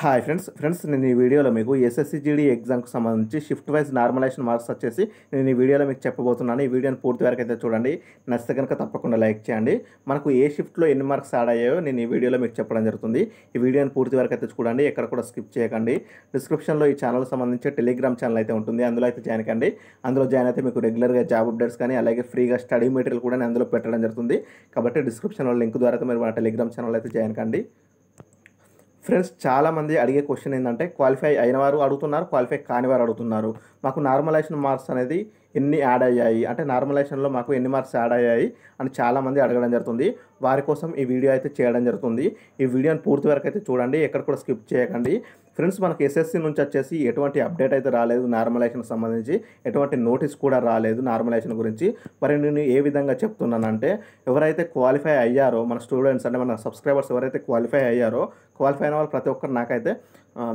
hi friends friends నేను ఈ వీడియోలో మీకు ఎస్ఎస్సి ఎగ్జామ్కి సంబంధించి షిఫ్ట్ వైజ్ నార్మలైజేషన్ మార్క్స్ వచ్చేసి నేను ఈ వీడియోలో మీకు చెప్పబోతున్నాను ఈ వీడియోని పూర్తి వరకు అయితే చూడండి నచ్చితే కనుక తప్పకుండా లైక్ చేయండి మనకు ఏ షిఫ్ట్లో ఎన్ని మార్క్స్ యాడ్ అయ్యాయో నేను ఈ వీడియోలో మీకు చెప్పడం జరుగుతుంది ఈ వీడియోని పూర్తి వరకు అయితే చూడండి ఎక్కడ కూడా స్కిప్ చేయకండి డిస్క్రిప్షన్లో ఈ ఛానల్ సంబంధించి టెలిగ్రామ్ ఛానల్ అయితే ఉంటుంది అందులో అయితే జాయిన్ కండి అందులో జాయిన్ అయితే మీకు రెగ్యులర్గా జాబ్ అప్డేట్స్ కానీ అలాగే ఫ్రీగా స్టడీ మెటీరియల్ కూడా నేను అందులో పెట్టడం జరుగుతుంది కాబట్టి డిస్క్రిప్షన్లో లింక్ ద్వారా అయితే మీరు మన టెలిగ్రామ్ ఛానల్ అయితే జాయిన్ కండి ఫ్రెండ్స్ చాలామంది అడిగే క్వశ్చన్ ఏంటంటే క్వాలిఫై అయిన వారు అడుగుతున్నారు క్వాలిఫై కాని వారు అడుగుతున్నారు మాకు నార్మలైజేషన్ మార్క్స్ అనేది ఎన్ని యాడ్ అయ్యాయి అంటే నార్మలైజేషన్లో మాకు ఎన్ని మార్క్స్ యాడ్ అయ్యాయి అని చాలామంది అడగడం జరుగుతుంది వారి కోసం ఈ వీడియో అయితే చేయడం జరుగుతుంది ఈ వీడియోని పూర్తి వరకు అయితే చూడండి ఎక్కడ కూడా స్కిప్ చేయకండి ఫ్రెండ్స్ మనకు ఎస్ఎస్సి నుంచి వచ్చేసి ఎటువంటి అప్డేట్ అయితే రాలేదు నార్మలైజేషన్ సంబంధించి ఎటువంటి నోటీస్ కూడా రాలేదు నార్మలైజేషన్ గురించి మరి నేను ఏ విధంగా చెప్తున్నానంటే ఎవరైతే క్వాలిఫై అయ్యారో మన స్టూడెంట్స్ అంటే మన సబ్స్క్రైబర్స్ ఎవరైతే క్వాలిఫై అయ్యారో క్వాలిఫై అయిన వాళ్ళు ప్రతి ఒక్కరు నాకైతే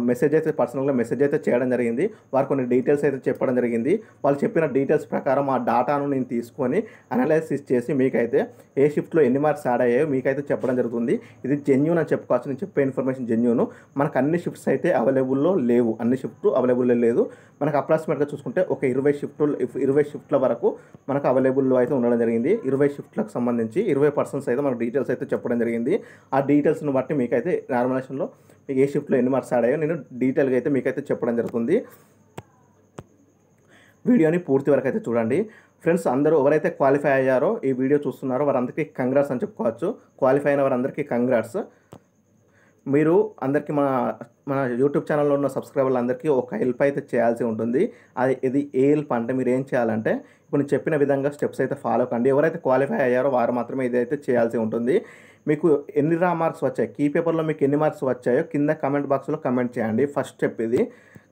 మెసేజ్ అయితే పర్సనల్గా మెసేజ్ అయితే చేయడం జరిగింది వారు కొన్ని డీటెయిల్స్ అయితే చెప్పడం జరిగింది వాళ్ళు చెప్పిన డీటెయిల్స్ ప్రకారం ఆ డేటాను నేను తీసుకొని అనాలిసిస్ చేసి మీకైతే ఏ షిఫ్ట్లో ఎన్ని మార్క్స్ యాడ్ అయ్యాయో మీకైతే చెప్పడం జరుగుతుంది ఇది జెన్యూన్ అని చెప్పుకోవచ్చు నేను చెప్పే ఇన్ఫర్మేషన్ జెన్యూన్ మనకు అన్ని షిఫ్ట్స్ అయితే అయితే అవైలబుల్లో లేవు అన్ని షిఫ్ట్లు అవైలబుల్లో లేదు మనకు అప్రాక్సిమేట్గా చూసుకుంటే ఒక ఇరవై షిఫ్ట్లు ఇరవై షిఫ్ట్ల వరకు మనకు అవైలబుల్లో అయితే ఉండడం జరిగింది ఇరవై షిఫ్ట్లకు సంబంధించి ఇరవై పర్సన్స్ అయితే మనకు డీటెయిల్స్ అయితే చెప్పడం జరిగింది ఆ డీటెయిల్స్ని బట్టి మీకైతే నార్మినేషన్లో మీకు ఏ షిఫ్ట్లో ఎన్ని మార్క్స్ ఆడాయో నేను డీటెయిల్గా అయితే మీకైతే చెప్పడం జరుగుతుంది వీడియోని పూర్తి వరకు అయితే చూడండి ఫ్రెండ్స్ అందరూ ఎవరైతే క్వాలిఫై అయ్యారో ఈ వీడియో చూస్తున్నారో వారందరికీ కంగ్రాట్స్ అని చెప్పుకోవచ్చు క్వాలిఫై అయిన వారందరికీ కంగ్రాట్స్ మీరు అందరికీ మా మన యూట్యూబ్ ఛానల్లో ఉన్న సబ్స్క్రైబర్లు అందరికీ ఒక హెల్ప్ అయితే చేయాల్సి ఉంటుంది అది ఇది ఏ హెల్ప్ అంటే మీరు ఏం చేయాలంటే ఇప్పుడు నేను చెప్పిన విధంగా స్టెప్స్ అయితే ఫాలో కండి ఎవరైతే క్వాలిఫై అయ్యారో వారు మాత్రమే ఇదైతే చేయాల్సి ఉంటుంది మీకు ఎన్ని రా మార్క్స్ వచ్చాయి కీ పేపర్లో మీకు ఎన్ని మార్క్స్ వచ్చాయో కింద కమెంట్ బాక్స్లో కమెంట్ చేయండి ఫస్ట్ స్టెప్ ఇది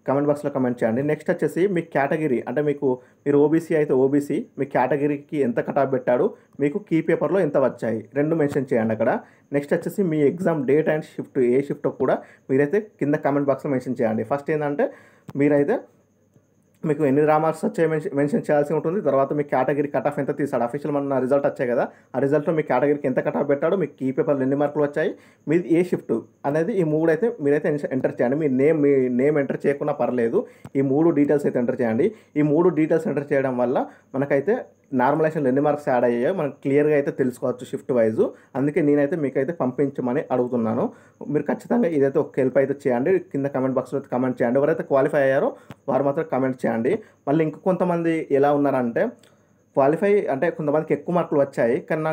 కమెంట్ బాక్స్లో కమెంట్ చేయండి నెక్స్ట్ వచ్చేసి మీ కేటగిరీ అంటే మీకు మీరు ఓబీసీ అయితే ఓబీసీ మీ కేటగిరీకి ఎంత కటాఫ్ పెట్టాడు మీకు కీ పేపర్లో ఎంత వచ్చాయి రెండు మెన్షన్ చేయండి అక్కడ నెక్స్ట్ వచ్చేసి మీ ఎగ్జామ్ డేట్ అండ్ షిఫ్ట్ ఏ షిఫ్ట్ కూడా మీరైతే కింద కమెంట్ బాక్స్లో మెన్షన్ చేయండి ఫస్ట్ ఏంటంటే మీరైతే మీకు ఎన్ని రామార్క్స్ వచ్చే మెన్షన్ చేయాల్సి ఉంటుంది తర్వాత మీ కేటగిరీ కట్ ఆఫ్ ఎంత తీసాడు అఫీషియల్ మన రిజల్ట్ వచ్చాయి కదా ఆ రిజల్ట్లో మీ కేటగిరీకి ఎంత కట్ ఆఫ్ పెట్టాడు మీకు ఈ పేపర్లు ఎన్ని మార్కులు వచ్చాయి మీది ఏ షిఫ్ట్ అనేది ఈ మూడు అయితే మీరైతే ఎంటర్ చేయండి మీ నేమ్ మీ నేమ్ ఎంటర్ చేయకుండా పర్లేదు ఈ మూడు డీటెయిల్స్ అయితే ఎంటర్ చేయండి ఈ మూడు డీటెయిల్స్ ఎంటర్ చేయడం వల్ల మనకైతే నార్మలైజేషన్లో ఎన్ని మార్క్స్ యాడ్ అయ్యాయో మనం క్లియర్గా అయితే తెలుసుకోవచ్చు షిఫ్ట్ వైజ్ అందుకే నేనైతే మీకైతే పంపించమని అడుగుతున్నాను మీరు ఖచ్చితంగా ఇదైతే ఒక హెల్ప్ అయితే చేయండి కింద కమెంట్ బాక్స్లో కమెంట్ చేయండి ఎవరైతే క్వాలిఫై అయ్యారో వారు మాత్రం కమెంట్ చేయండి మళ్ళీ ఇంక కొంతమంది ఎలా ఉన్నారంటే క్వాలిఫై అంటే కొంతమందికి ఎక్కువ మార్కులు వచ్చాయి కానీ నా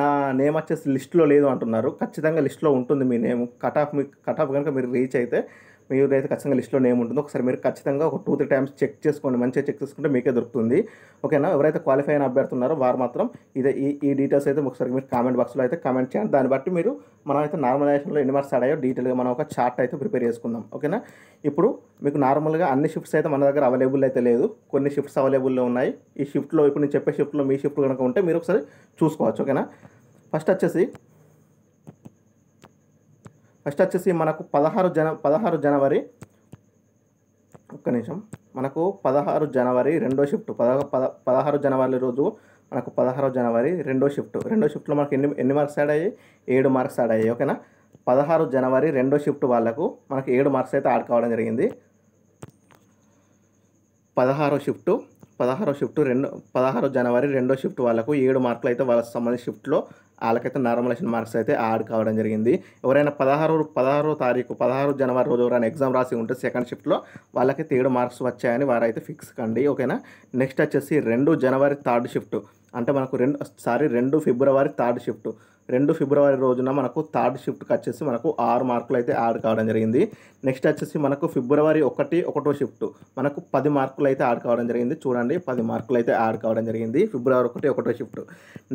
నా నేమ్ వచ్చేసి లిస్ట్లో లేదు అంటున్నారు ఖచ్చితంగా లిస్ట్లో ఉంటుంది మీ నేమ్ కట్ ఆఫ్ మీ కట్ ఆఫ్ కనుక మీరు రీచ్ అయితే అయితే ఖచ్చితంగా లిస్ట్లో నేమ్ ఉంటుందో ఒకసారి మీరు ఖచ్చితంగా ఒక టూ త్రీ టైమ్స్ చెక్ చేసుకోండి మంచిగా చెక్ చేసుకుంటే మీకే దొరుకుతుంది ఓకేనా ఎవరైతే క్వాలిఫై అయిన అభ్యర్థి ఉన్నారో వారు మాత్రం ఇదే ఈ ఈ డీటెయిల్స్ అయితే ఒకసారి మీరు కామెంట్ బాక్స్లో అయితే కామెంట్ చేయండి దాన్ని బట్టి మీరు మనం అయితే నార్మలైజేషన్లో ఎన్ని మార్క్స్ ఆడాయో డీటెయిల్గా మనం ఒక చార్ట్ అయితే ప్రిపేర్ చేసుకుందాం ఓకేనా ఇప్పుడు మీకు నార్మల్గా అన్ని షిఫ్ట్స్ అయితే మన దగ్గర అవైలబుల్ అయితే లేదు కొన్ని షిఫ్ట్స్ అవైలబుల్లో ఉన్నాయి ఈ షిఫ్ట్లో ఇప్పుడు నేను చెప్పే షిఫ్ట్లో మీ షిఫ్ట్ కనుక ఉంటే మీరు ఒకసారి చూసుకోవచ్చు ఓకేనా ఫస్ట్ వచ్చేసి ఫస్ట్ వచ్చేసి మనకు పదహారు జన పదహారు జనవరి ఒక్క నిమిషం మనకు పదహారు జనవరి రెండో షిఫ్ట్ పద పద పదహారు జనవరి రోజు మనకు పదహారు జనవరి రెండో షిఫ్ట్ రెండో షిఫ్ట్లో మనకు ఎన్ని ఎన్ని మార్క్స్ యాడ్ అయ్యాయి ఏడు మార్క్స్ యాడ్ అయ్యాయి ఓకేనా పదహారు జనవరి రెండో షిఫ్ట్ వాళ్ళకు మనకు ఏడు మార్క్స్ అయితే యాడ్ కావడం జరిగింది పదహారో షిఫ్ట్ పదహారో షిఫ్ట్ రెండు పదహారో జనవరి రెండో షిఫ్ట్ వాళ్ళకు ఏడు మార్కులు అయితే వాళ్ళకి సంబంధించిన షిఫ్ట్లో వాళ్ళకైతే నార్మలైజేషన్ మార్క్స్ అయితే యాడ్ కావడం జరిగింది ఎవరైనా పదహారు పదహారో తారీఖు పదహారు జనవరి రోజు ఎవరైనా ఎగ్జామ్ రాసి ఉంటే సెకండ్ షిఫ్ట్లో వాళ్ళకైతే ఏడు మార్క్స్ వచ్చాయని వారైతే ఫిక్స్ కండి ఓకేనా నెక్స్ట్ వచ్చేసి రెండు జనవరి థర్డ్ షిఫ్ట్ అంటే మనకు రెండు సారీ రెండు ఫిబ్రవరి థర్డ్ షిఫ్ట్ రెండు ఫిబ్రవరి రోజున మనకు థర్డ్ షిఫ్ట్కి వచ్చేసి మనకు ఆరు మార్కులు అయితే యాడ్ కావడం జరిగింది నెక్స్ట్ వచ్చేసి మనకు ఫిబ్రవరి ఒకటి ఒకటో షిఫ్ట్ మనకు పది మార్కులు అయితే యాడ్ కావడం జరిగింది చూడండి పది మార్కులు అయితే యాడ్ కావడం జరిగింది ఫిబ్రవరి ఒకటి ఒకటో షిఫ్ట్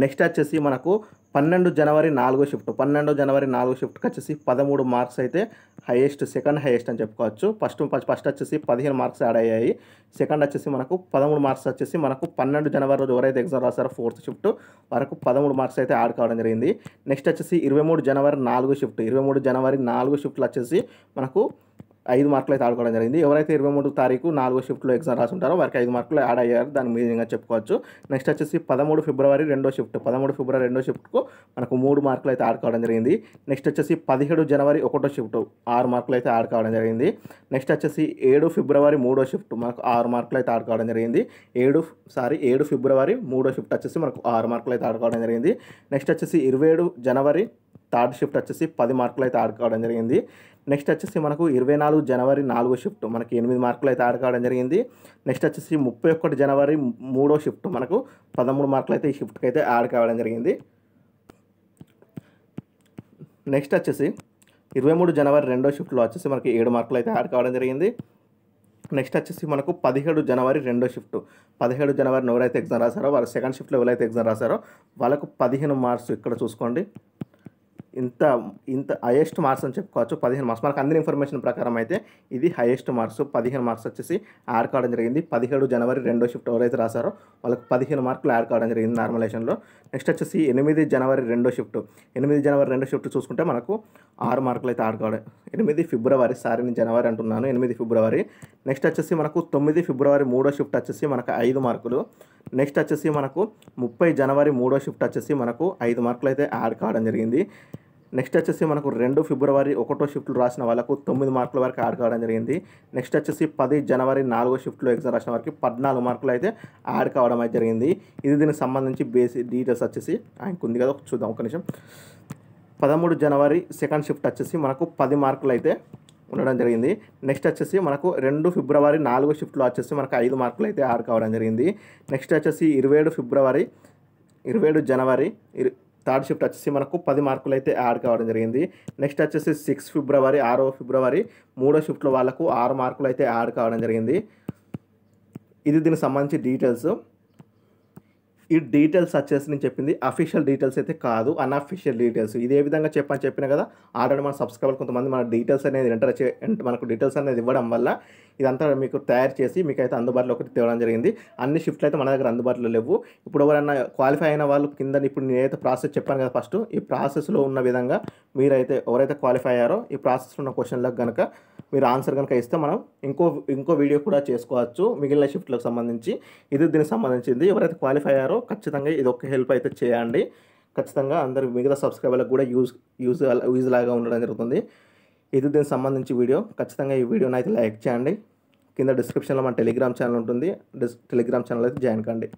నెక్స్ట్ వచ్చేసి మనకు పన్నెండు జనవరి నాలుగో షిఫ్ట్ పన్నెండో జనవరి నాలుగో షిఫ్ట్కి వచ్చేసి పదమూడు మార్క్స్ అయితే హయ్యెస్ట్ సెకండ్ హైయెస్ట్ అని చెప్పుకోవచ్చు ఫస్ట్ ఫస్ట్ వచ్చేసి పదిహేను మార్క్స్ యాడ్ అయ్యాయి సెకండ్ వచ్చేసి మనకు పదమూడు మార్క్స్ వచ్చేసి మనకు పన్నెండు జనవరి రోజు ఎవరైతే ఎగ్జామ్ రాస్తారో ఫోర్త్ షిఫ్ట్ వరకు పదమూడు మార్క్స్ అయితే యాడ్ కావడం జరిగింది నెక్స్ట్ వచ్చేసి ఇరవై మూడు జనవరి నాలుగు షిఫ్ట్ ఇరవై మూడు జనవరి నాలుగు షిఫ్ట్లు వచ్చేసి మనకు ఐదు మార్కులు అయితే ఆడుకోవడం జరిగింది ఎవరైతే ఇరవై మూడు తారీఖు నాలుగో షిఫ్ట్లో ఎగ్జామ్ రాసుంటారో వారికి ఐదు మార్కులు యాడ్ అయ్యారు దాని మీనింగ్గా చెప్పుకోవచ్చు నెక్స్ట్ వచ్చేసి పదమూడు ఫిబ్రవరి రెండో షిఫ్ట్ పదమూడు ఫిబ్రవరి రెండో షిఫ్ట్కు మనకు మూడు మార్కులు అయితే ఆడుకోవడం జరిగింది నెక్స్ట్ వచ్చేసి పదిహేడు జనవరి ఒకటో షిఫ్ట్ ఆరు మార్కులు అయితే ఆడుకోవడం జరిగింది నెక్స్ట్ వచ్చేసి ఏడు ఫిబ్రవరి మూడో షిఫ్ట్ మనకు ఆరు మార్కులు అయితే ఆడుకోవడం జరిగింది ఏడు సారీ ఏడు ఫిబ్రవరి మూడో షిఫ్ట్ వచ్చేసి మనకు ఆరు మార్కులు అయితే ఆడుకోవడం జరిగింది నెక్స్ట్ వచ్చేసి ఇరవై ఏడు జనవరి థర్డ్ షిఫ్ట్ వచ్చేసి పది మార్కులు అయితే ఆడుకోవడం కావడం జరిగింది నెక్స్ట్ వచ్చేసి మనకు ఇరవై నాలుగు జనవరి నాలుగో షిఫ్ట్ మనకి ఎనిమిది మార్కులు అయితే యాడ్ కావడం జరిగింది నెక్స్ట్ వచ్చేసి ముప్పై ఒకటి జనవరి మూడో షిఫ్ట్ మనకు పదమూడు మార్కులు అయితే ఈ షిఫ్ట్కి అయితే యాడ్ కావడం జరిగింది నెక్స్ట్ వచ్చేసి ఇరవై మూడు జనవరి రెండో షిఫ్ట్లో వచ్చేసి మనకి ఏడు మార్కులు అయితే యాడ్ కావడం జరిగింది నెక్స్ట్ వచ్చేసి మనకు పదిహేడు జనవరి రెండో షిఫ్ట్ పదిహేడు జనవరి ఎవరైతే ఎగ్జామ్ రాశారో వాళ్ళ సెకండ్ షిఫ్ట్లో ఎవరైతే ఎగ్జామ్ రాశారో వాళ్ళకు పదిహేను మార్క్స్ ఇక్కడ చూసుకోండి ఇంత ఇంత హైయెస్ట్ మార్క్స్ అని చెప్పుకోవచ్చు పదిహేను మార్క్స్ మనకు అందిన ఇన్ఫర్మేషన్ ప్రకారం అయితే ఇది హైయెస్ట్ మార్క్స్ పదిహేను మార్క్స్ వచ్చేసి యాడ్ కావడం జరిగింది పదిహేడు జనవరి రెండో షిఫ్ట్ ఎవరైతే రాశారో వాళ్ళకి పదిహేను మార్కులు యాడ్ కావడం జరిగింది నార్మలైజేషన్లో నెక్స్ట్ వచ్చేసి ఎనిమిది జనవరి రెండో షిఫ్ట్ ఎనిమిది జనవరి రెండో షిఫ్ట్ చూసుకుంటే మనకు ఆరు మార్కులు అయితే యాడ్ కావడం ఎనిమిది ఫిబ్రవరి సారీ జనవరి అంటున్నాను ఎనిమిది ఫిబ్రవరి నెక్స్ట్ వచ్చేసి మనకు తొమ్మిది ఫిబ్రవరి మూడో షిఫ్ట్ వచ్చేసి మనకు ఐదు మార్కులు నెక్స్ట్ వచ్చేసి మనకు ముప్పై జనవరి మూడో షిఫ్ట్ వచ్చేసి మనకు ఐదు మార్కులు అయితే యాడ్ కావడం జరిగింది నెక్స్ట్ వచ్చేసి మనకు రెండు ఫిబ్రవరి ఒకటో షిఫ్ట్లు రాసిన వాళ్ళకు తొమ్మిది మార్కుల వరకు యాడ్ కావడం జరిగింది నెక్స్ట్ వచ్చేసి పది జనవరి నాలుగో షిఫ్ట్లో ఎగ్జామ్ రాసిన వారికి పద్నాలుగు మార్కులు అయితే యాడ్ కావడం అయితే జరిగింది ఇది దీనికి సంబంధించి బేసిక్ డీటెయిల్స్ వచ్చేసి ఆయనకు ఉంది కదా చూద్దాం ఒక నిమిషం పదమూడు జనవరి సెకండ్ షిఫ్ట్ వచ్చేసి మనకు పది మార్కులు అయితే ఉండడం జరిగింది నెక్స్ట్ వచ్చేసి మనకు రెండు ఫిబ్రవరి నాలుగో షిఫ్ట్లో వచ్చేసి మనకు ఐదు మార్కులు అయితే యాడ్ కావడం జరిగింది నెక్స్ట్ వచ్చేసి ఇరవై ఏడు ఫిబ్రవరి ఇరవై జనవరి థర్డ్ షిఫ్ట్ వచ్చేసి మనకు పది మార్కులు అయితే యాడ్ కావడం జరిగింది నెక్స్ట్ వచ్చేసి సిక్స్ ఫిబ్రవరి ఆరో ఫిబ్రవరి మూడో షిఫ్ట్లో వాళ్ళకు ఆరు మార్కులు అయితే యాడ్ కావడం జరిగింది ఇది దీనికి సంబంధించి డీటెయిల్స్ ఈ డీటెయిల్స్ వచ్చేసి నేను చెప్పింది అఫీషియల్ డీటెయిల్స్ అయితే కాదు అన్అఫీషియల్ డీటెయిల్స్ ఇది ఏ విధంగా చెప్పని చెప్పిన కదా ఆల్రెడీ మన సబ్స్క్రైబర్ కొంతమంది మన డీటెయిల్స్ అనేది ఎంటర్ మనకు డీటెయిల్స్ అనేది ఇవ్వడం వల్ల ఇదంతా మీకు తయారు చేసి మీకు అయితే అందుబాటులో ఒకటి తేవడం జరిగింది అన్ని షిఫ్ట్లు అయితే మన దగ్గర అందుబాటులో లేవు ఇప్పుడు ఎవరైనా క్వాలిఫై అయిన వాళ్ళు కింద ఇప్పుడు నేనైతే ప్రాసెస్ చెప్పాను కదా ఫస్ట్ ఈ ప్రాసెస్లో ఉన్న విధంగా మీరైతే ఎవరైతే క్వాలిఫై అయ్యారో ఈ ప్రాసెస్లో ఉన్న క్వశ్చన్లకు కనుక మీరు ఆన్సర్ కనుక ఇస్తే మనం ఇంకో ఇంకో వీడియో కూడా చేసుకోవచ్చు మిగిలిన షిఫ్ట్లకు సంబంధించి ఇది దీనికి సంబంధించింది ఎవరైతే క్వాలిఫై అయ్యారో ఖచ్చితంగా ఇది ఒక హెల్ప్ అయితే చేయండి ఖచ్చితంగా అందరు మిగతా సబ్స్క్రైబర్లకు కూడా యూజ్ యూజ్ యూజ్ లాగా ఉండడం జరుగుతుంది ఇది దీనికి సంబంధించి వీడియో ఖచ్చితంగా ఈ వీడియోని అయితే లైక్ చేయండి కింద డిస్క్రిప్షన్లో మన టెలిగ్రామ్ ఛానల్ ఉంటుంది టెలిగ్రామ్ ఛానల్ అయితే జాయిన్ కండి